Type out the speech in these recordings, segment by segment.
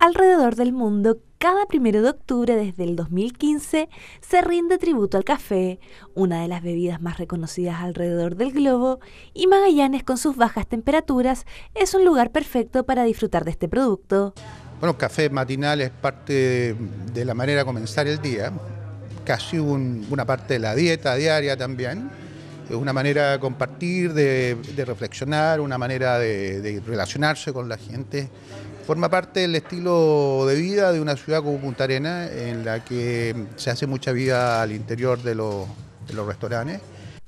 alrededor del mundo, cada primero de octubre desde el 2015 se rinde tributo al café, una de las bebidas más reconocidas alrededor del globo, y Magallanes con sus bajas temperaturas es un lugar perfecto para disfrutar de este producto. Bueno, café matinal es parte de la manera de comenzar el día, casi una parte de la dieta diaria también es una manera de compartir, de, reflexionar, una manera de, relacionarse con la gente. Forma parte del estilo de vida de una ciudad como Punta Arena, en la que se hace mucha vida al interior de los restaurantes.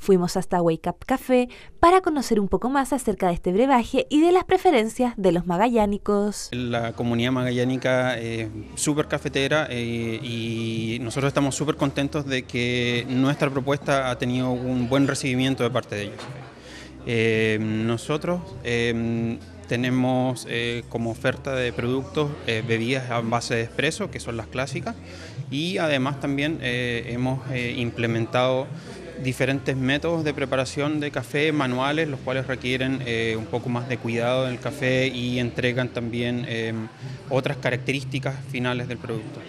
Fuimos hasta Wake Up Café para conocer un poco más acerca de este brebaje y de las preferencias de los magallánicos. La comunidad magallánica es súper cafetera eh, y nosotros estamos súper contentos de que nuestra propuesta ha tenido un buen recibimiento de parte de ellos. Eh, nosotros eh, tenemos eh, como oferta de productos eh, bebidas a base de espresso, que son las clásicas, y además también eh, hemos implementado diferentes métodos de preparación de café manuales, los cuales requieren un poco más de cuidado en el café y entregan también otras características finales del producto.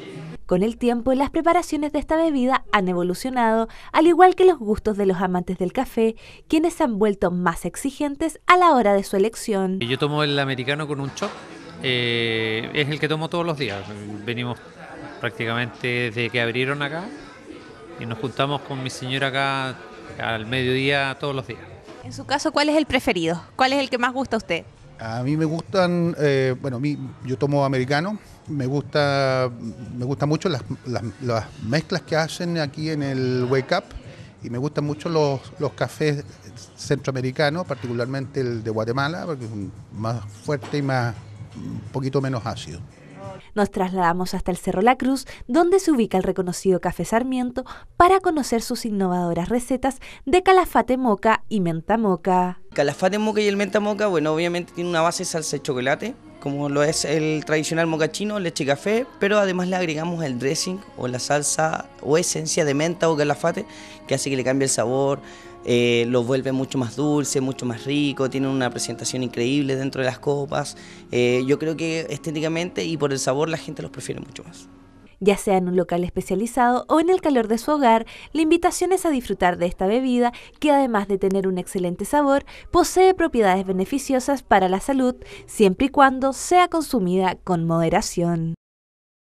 Con el tiempo, las preparaciones de esta bebida han evolucionado, al igual que los gustos de los amantes del café, quienes se han vuelto más exigentes a la hora de su elección. Yo tomo el americano con un shot, eh, es el que tomo todos los días. Venimos prácticamente desde que abrieron acá y nos juntamos con mi señora acá al mediodía todos los días. En su caso, ¿cuál es el preferido? ¿Cuál es el que más gusta a usted? A mí me gustan, eh, bueno, mí, yo tomo americano, me gusta me gustan mucho las, mezclas que hacen aquí en el Wake Up y me gustan mucho los, cafés centroamericanos, particularmente el de Guatemala, porque es más fuerte y más un poquito menos ácido. Nos trasladamos hasta el Cerro La Cruz, donde se ubica el reconocido Café Sarmiento, para conocer sus innovadoras recetas de calafate moca y menta moca. Calafate moca y el menta moca, bueno, obviamente tiene una base de salsa de chocolate, como lo es el tradicional mocachino, leche y café, pero además le agregamos el dressing o la salsa o esencia de menta o calafate que hace que le cambie el sabor, eh, lo vuelve mucho más dulce, mucho más rico, tiene una presentación increíble dentro de las copas. Eh, yo creo que estéticamente y por el sabor la gente los prefiere mucho más. Ya sea en un local especializado o en el calor de su hogar, la invitación es a disfrutar de esta bebida que además de tener un excelente sabor, posee propiedades beneficiosas para la salud siempre y cuando sea consumida con moderación.